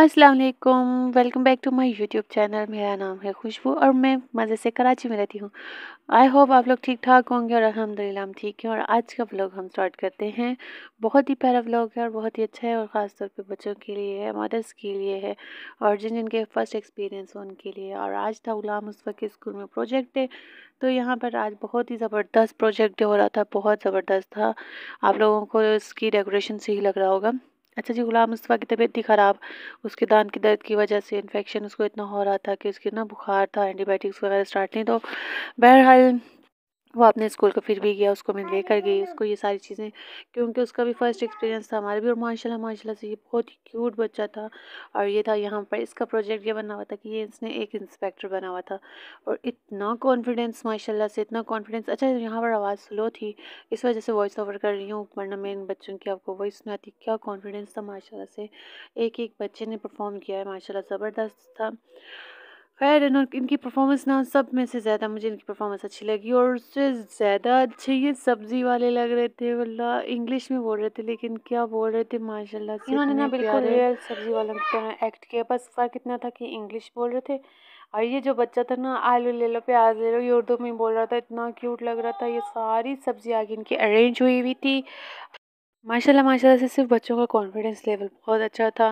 अस्सलाम वालेकुम welcome back to my YouTube channel मेरा नाम है खुशबू और मैं मज़े से कराची में रहती हूँ आई होप आप लोग ठीक ठाक होंगे और अल्हम्दुलिल्लाह हम ठीक हैं और आज का व्लॉग हम स्टार्ट करते हैं बहुत ही प्यारा व्लॉग है और बहुत ही अच्छा है और ख़ास तौर पे बच्चों के लिए है मदर्स के लिए है और जिन जिनके फर्स्ट एक्सपीरियंस हो उनके लिए और आज था गुलाम उस वक्त स्कूल में प्रोजेक्ट है तो यहाँ पर आज बहुत ही ज़बरदस्त प्रोजेक्ट हो रहा था बहुत ज़बरदस्त था आप लोगों को इसकी डेकोरेशन से ही लग रहा होगा अच्छा जी गुलाम मुस्तफ़ा की तबीयत थी ख़राब उसके दान के दर्द की वजह से इन्फेक्शन उसको इतना हो रहा था कि उसके ना बुखार था एंटीबायोटिक्स वगैरह स्टार्ट नहीं तो बहरहाल वो अपने स्कूल का फिर भी गया उसको मैं लेकर गई उसको ये सारी चीज़ें क्योंकि उसका भी फर्स्ट एक्सपीरियंस था हमारे भी और माशा माशा से ये बहुत ही क्यूट बच्चा था और ये था यहाँ पर इसका प्रोजेक्ट ये बना हुआ था कि ये इसने एक इंस्पेक्टर बना हुआ था और इतना कॉन्फिडेंस माशा से इतना कॉन्फिडेंस अच्छा यहाँ पर आवाज़ स्लो थी इस वजह से वॉइस ओवर कर रही हूँ वरना मैं इन बच्चों की आपको वॉइस सुनाती क्या कॉन्फिडेंस था माशाला से एक एक बच्चे ने परफॉर्म किया है माशा ज़बरदस्त था खैर इनकी परफॉर्मेंस ना सब में से ज़्यादा मुझे इनकी परफॉर्मेंस अच्छी लगी और उससे ज़्यादा अच्छे ये सब्जी वाले लग रहे थे वल्ला इंग्लिश में बोल रहे थे लेकिन क्या बोल रहे थे माशाल्लाह से इन्होंने ना बिल्कुल रियल सब्जी वालों की तरह एक्ट किया बस फ़र्क इतना था कि इंग्लिश बोल रहे थे और ये जो बच्चा था ना आलू ले लो प्याज ले लो ये उर्दू में बोल रहा था इतना क्यूट लग रहा था ये सारी सब्ज़ी आगे इनकी अरेंज हुई हुई थी माशाल्लाह माशाल्लाह से सिर्फ बच्चों का कॉन्फिडेंस लेवल बहुत अच्छा था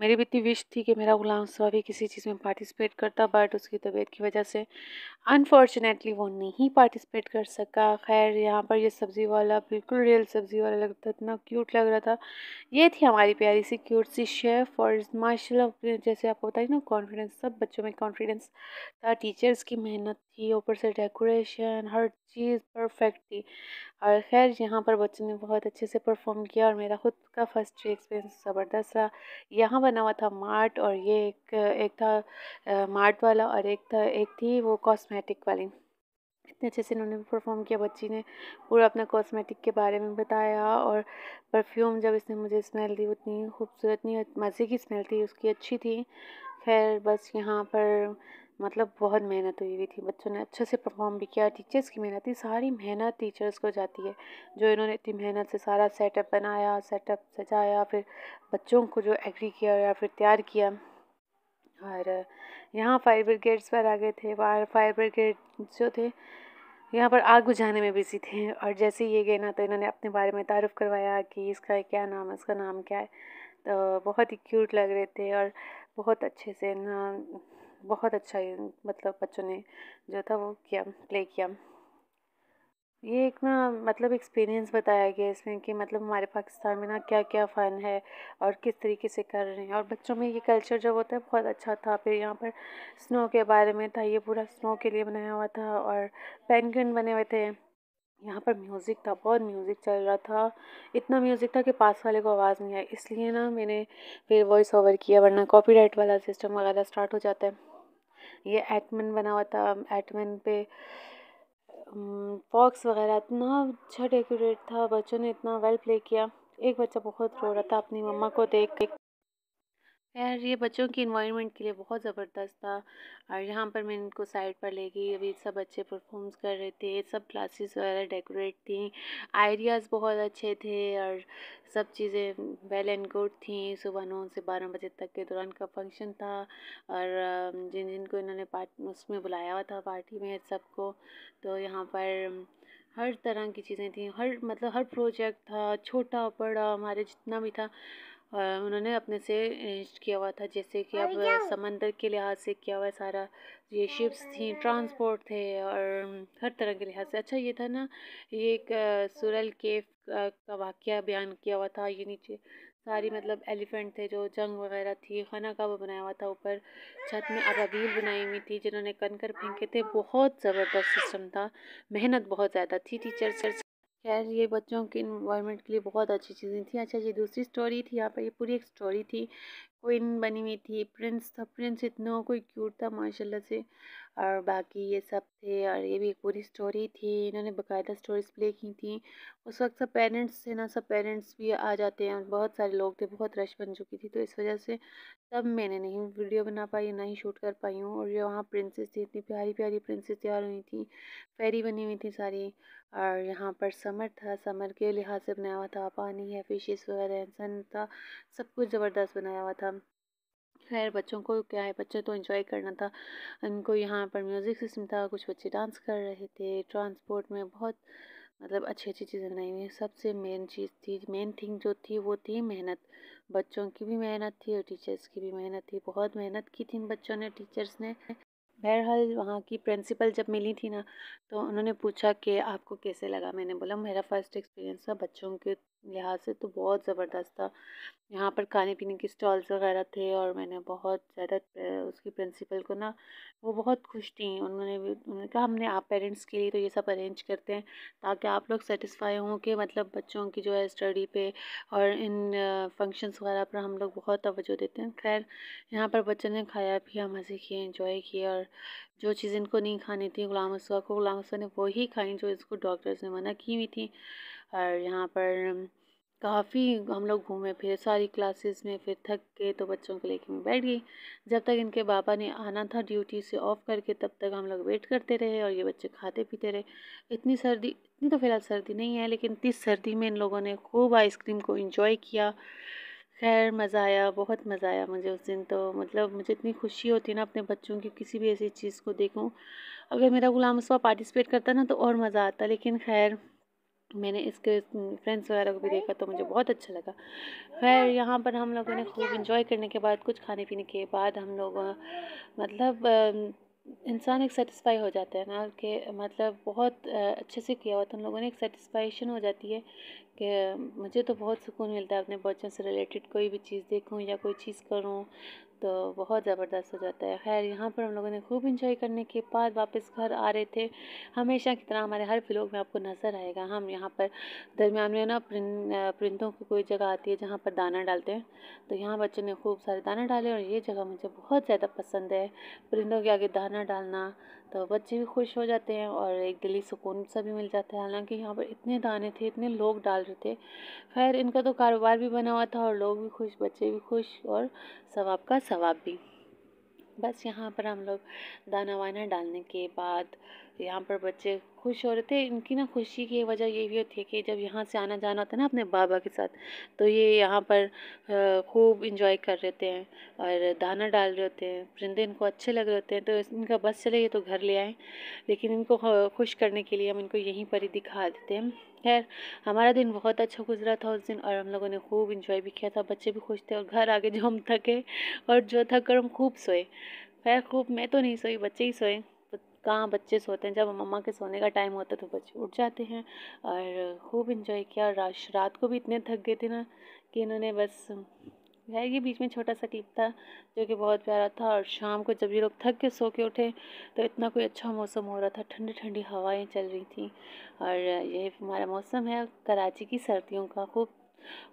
मेरी भी इतनी विश थी कि मेरा गुलाम उसवा भी किसी चीज़ में पार्टिसिपेट करता बट उसकी तबीयत की वजह से अनफॉर्चुनेटली वो नहीं पार्टिसिपेट कर सका खैर यहाँ पर ये सब्ज़ी वाला बिल्कुल रियल सब्ज़ी वाला लगता इतना क्यूट लग रहा था ये थी हमारी प्यारी सी क्यूट सी शेफ़ और माशाल्लाह जैसे आपको बताइए ना कॉन्फिडेंस सब बच्चों में कॉन्फिडेंस था टीचर्स की मेहनत थी ऊपर से डेकोरेशन हर चीज़ परफेक्ट थी और खैर यहाँ पर बच्चों ने बहुत अच्छे से परफॉर्म किया और मेरा ख़ुद का फर्स्ट एक्सपीरियंस ज़बरदस्त रहा यहाँ बना हुआ था मार्ट और ये एक एक था आ, मार्ट वाला और एक था एक थी वो कॉस्मेटिक वाली इतने अच्छे से इन्होंने परफॉर्म किया बच्ची ने पूरा अपना कॉस्मेटिक के बारे में बताया और परफ्यूम जब इसने मुझे स्मेल दी उतनी खूबसूरत नहीं मज़े की स्मेल थी उसकी अच्छी थी खैर बस यहाँ पर मतलब बहुत मेहनत हुई हुई थी बच्चों ने अच्छे से परफॉर्म भी किया टीचर्स की मेहनत थी सारी मेहनत टीचर्स को जाती है जो इन्होंने इतनी मेहनत से सारा सेटअप बनाया सेटअप सजाया फिर बच्चों को जो एग्री किया या फिर तैयार किया और यहाँ फायर ब्रिगेड्स पर आ गए थे फायर ब्रिगेड जो थे यहाँ पर आग बुझाने में बिजी थे और जैसे ही ये गए ना तो इन्होंने अपने बारे में तारुफ करवाया कि इसका क्या नाम है इसका नाम क्या है तो बहुत ही क्यूट लग रहे थे और बहुत अच्छे से ना बहुत अच्छा मतलब बच्चों ने जो था वो किया प्ले किया ये एक ना मतलब एक्सपीरियंस बताया गया इसमें कि मतलब हमारे पाकिस्तान में ना क्या क्या फ़न है और किस तरीके से कर रहे हैं और बच्चों में ये कल्चर जो होता है बहुत अच्छा था फिर यहाँ पर स्नो के बारे में था ये पूरा स्नो के लिए बनाया हुआ था और पेंगुइन बने हुए थे यहाँ पर म्यूज़िक था बहुत म्यूज़िक चल रहा था इतना म्यूज़िक था कि पास वाले को आवाज़ नहीं आई इसलिए ना मैंने फिर वॉइस ओवर किया वरना कॉपीराइट वाला सिस्टम वगैरह स्टार्ट हो जाता है ये एटमन बना हुआ था एटमन पे फॉक्स वगैरह इतना अच्छा डेकोरेट था बच्चों ने इतना वेल प्ले किया एक बच्चा बहुत रो रहा था अपनी मम्मा को देख देख खैर ये बच्चों की इन्वायरमेंट के लिए बहुत ज़बरदस्त था और यहाँ पर मैं इनको साइड पर ले गई अभी सब अच्छे परफॉर्म्स कर रहे थे सब क्लासेस वगैरह डेकोरेट थी आइडियाज़ बहुत अच्छे थे और सब चीज़ें वेल एंड गुड थी सुबह नौ से बारह बजे तक के दौरान का फंक्शन था और जिन जिन को इन्होंने पार्ट उसमें बुलाया हुआ था पार्टी में सबको तो यहाँ पर हर तरह की चीज़ें थी हर मतलब हर प्रोजेक्ट था छोटा बड़ा हमारे जितना भी था और उन्होंने अपने से किया हुआ था जैसे कि अब समंदर के लिहाज से किया हुआ सारा ये शिप्स थी ट्रांसपोर्ट थे और हर तरह के लिहाज से अच्छा ये था ना ये एक सुरल केफ का वाक्य बयान किया हुआ था ये नीचे सारी मतलब एलिफेंट थे जो जंग वगैरह थी खाना काबा बनाया हुआ था ऊपर छत में अबील बनाई हुई थी जिन्होंने कनकर फेंके थे बहुत ज़बरदस्त सिस्टम था मेहनत बहुत ज़्यादा थी टीचर्स खैर ये बच्चों के इन्वायरमेंट के लिए बहुत अच्छी चीज़ें थी अच्छा ये दूसरी स्टोरी थी यहाँ पर ये पूरी एक स्टोरी थी क्वीन बनी हुई थी प्रिंस था प्रिंस इतना कोई क्यूट था माशाल्लाह से और बाकी ये सब थे और ये भी एक पूरी स्टोरी थी इन्होंने बकायदा स्टोरीज प्ले की थी उस वक्त सब पेरेंट्स थे ना सब पेरेंट्स भी आ जाते हैं और बहुत सारे लोग थे बहुत रश बन चुकी थी तो इस वजह से तब मैंने नहीं वीडियो बना पाई ना ही शूट कर पाई हूँ और ये वहाँ प्रिंसेस थी इतनी प्यारी प्यारी प्रिंसेस तैयार हुई थी फेरी बनी हुई थी सारी और यहाँ पर समर था समर के लिहाज से बनाया हुआ था पानी है फिशेस वगैरह सन था सब कुछ ज़बरदस्त बनाया हुआ था खैर बच्चों को क्या है बच्चों तो इन्जॉय करना था उनको यहाँ पर म्यूज़िक सिस्टम था कुछ बच्चे डांस कर रहे थे ट्रांसपोर्ट में बहुत मतलब अच्छी अच्छी चीज़ें बनाई हुई सबसे मेन चीज़ थी मेन थिंग जो थी वो थी मेहनत बच्चों की भी मेहनत थी और टीचर्स की भी मेहनत थी बहुत मेहनत की थी इन बच्चों ने टीचर्स ने बहरहाल वहाँ की प्रिंसिपल जब मिली थी ना तो उन्होंने पूछा कि आपको कैसे लगा मैंने बोला मेरा फर्स्ट एक्सपीरियंस था बच्चों के लिहाज से तो बहुत ज़बरदस्त था यहाँ पर खाने पीने के स्टॉल्स वगैरह थे और मैंने बहुत ज़्यादा उसकी प्रिंसिपल को ना वो बहुत खुश थी उन्होंने भी उन्होंने कहा हमने आप पेरेंट्स के लिए तो ये सब अरेंज करते हैं ताकि आप लोग सेटिस्फाई हों कि मतलब बच्चों की जो है स्टडी पे और इन फंक्शंस वगैरह पर हम लोग बहुत तवज्जो देते हैं खैर यहाँ पर बच्चों ने खाया पिया मज़े किए इंजॉय किए और जो चीज़ इनको नहीं खानी थी गुलाम उसका को गुलाम उसका ने वही खाई जो इसको डॉक्टर्स ने मना की हुई थी और यहाँ पर काफ़ी हम लोग घूमे फिर सारी क्लासेस में फिर थक के तो बच्चों को लेके मैं बैठ गई जब तक इनके पापा ने आना था ड्यूटी से ऑफ करके तब तक हम लोग वेट करते रहे और ये बच्चे खाते पीते रहे इतनी सर्दी इतनी तो फिलहाल सर्दी नहीं है लेकिन इतनी सर्दी में इन लोगों ने खूब आइसक्रीम को इंजॉय किया खैर मज़ा आया बहुत मज़ा आया मुझे उस दिन तो मतलब मुझे इतनी खुशी होती है ना अपने बच्चों की किसी भी ऐसी चीज़ को देखूं अगर मेरा ग़ुलाम उस पार्टिसिपेट करता ना तो और मज़ा आता लेकिन खैर मैंने इसके फ्रेंड्स वगैरह को भी देखा तो मुझे बहुत अच्छा लगा खैर हाँ। यहाँ पर हम लोगों ने खूब इंजॉय करने के बाद कुछ खाने पीने के बाद हम लोग मतलब इंसान एक सेटिस्फाई हो जाता है ना कि मतलब बहुत अच्छे से किया हुआ तो उन लोगों ने एक सेटिस्फाइशन हो जाती है कि मुझे तो बहुत सुकून मिलता है अपने बच्चों से रिलेटेड कोई भी चीज़ देखूं या कोई चीज़ करूं तो बहुत ज़बरदस्त हो जाता है खैर यहाँ पर हम लोगों ने खूब इंजॉय करने के बाद वापस घर आ रहे थे हमेशा की तरह हमारे हर फिलोक में आपको नज़र आएगा हम यहाँ पर दरमियान में ना परिंदों की कोई जगह आती है जहाँ पर दाना डालते हैं तो यहाँ बच्चों ने खूब सारे दाना डाले और ये जगह मुझे बहुत ज़्यादा पसंद है परिंदों के आगे दाना डालना तो बच्चे भी खुश हो जाते हैं और एक दिली सुकून सा भी मिल जाता है हालाँकि यहाँ पर इतने दाने थे इतने लोग डाल रहे थे खैर इनका तो कारोबार भी बना हुआ था और लोग भी खुश बच्चे भी खुश और सवाब का सवाब भी बस यहाँ पर हम लोग दाना वाना डालने के बाद यहाँ पर बच्चे खुश हो रहे थे इनकी ना खुशी की वजह ये भी होती है कि जब यहाँ से आना जाना होता है ना अपने बाबा के साथ तो ये यहाँ पर खूब इंजॉय कर रहे थे और दाना डाल रहे होते हैं परिंदे इनको अच्छे लग रहे होते हैं तो इनका बस चले ये तो घर ले आए लेकिन इनको खुश करने के लिए हम इनको यहीं पर ही दिखा देते हैं खैर हमारा दिन बहुत अच्छा गुजरा था उस दिन और हम लोगों ने खूब इंजॉय भी किया था बच्चे भी खुश थे और घर आके जो हम थके और जो थक कर हम खूब सोए खैर खूब मैं तो नहीं सोई बच्चे ही सोए कहाँ बच्चे सोते हैं जब मम्मा के सोने का टाइम होता है तो बच्चे उठ जाते हैं और खूब इन्जॉय किया और रात को भी इतने थक गए थे ना कि इन्होंने बस है ये बीच में छोटा सा क्लिप था जो कि बहुत प्यारा था और शाम को जब ये लोग थक के सो के उठे तो इतना कोई अच्छा मौसम हो रहा था ठंडी ठंडी हवाएं चल रही थी और ये हमारा मौसम है कराची की सर्दियों का खूब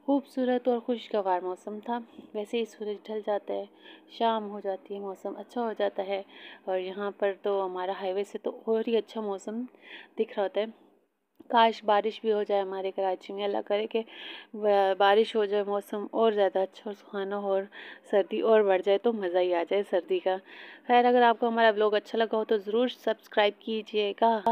खूबसूरत और खुशगवार मौसम था वैसे ही सूरज ढल जाता है शाम हो जाती है मौसम अच्छा हो जाता है और यहाँ पर तो हमारा हाईवे से तो और ही अच्छा मौसम दिख रहा होता है काश बारिश भी हो जाए हमारे कराची में अल्लाह करे कि बारिश हो जाए मौसम और ज़्यादा अच्छा और सुहाना हो और सर्दी और बढ़ जाए तो मज़ा ही आ जाए सर्दी का खैर अगर आपको हमारा ब्लॉग अच्छा लगा हो तो ज़रूर सब्सक्राइब कीजिएगा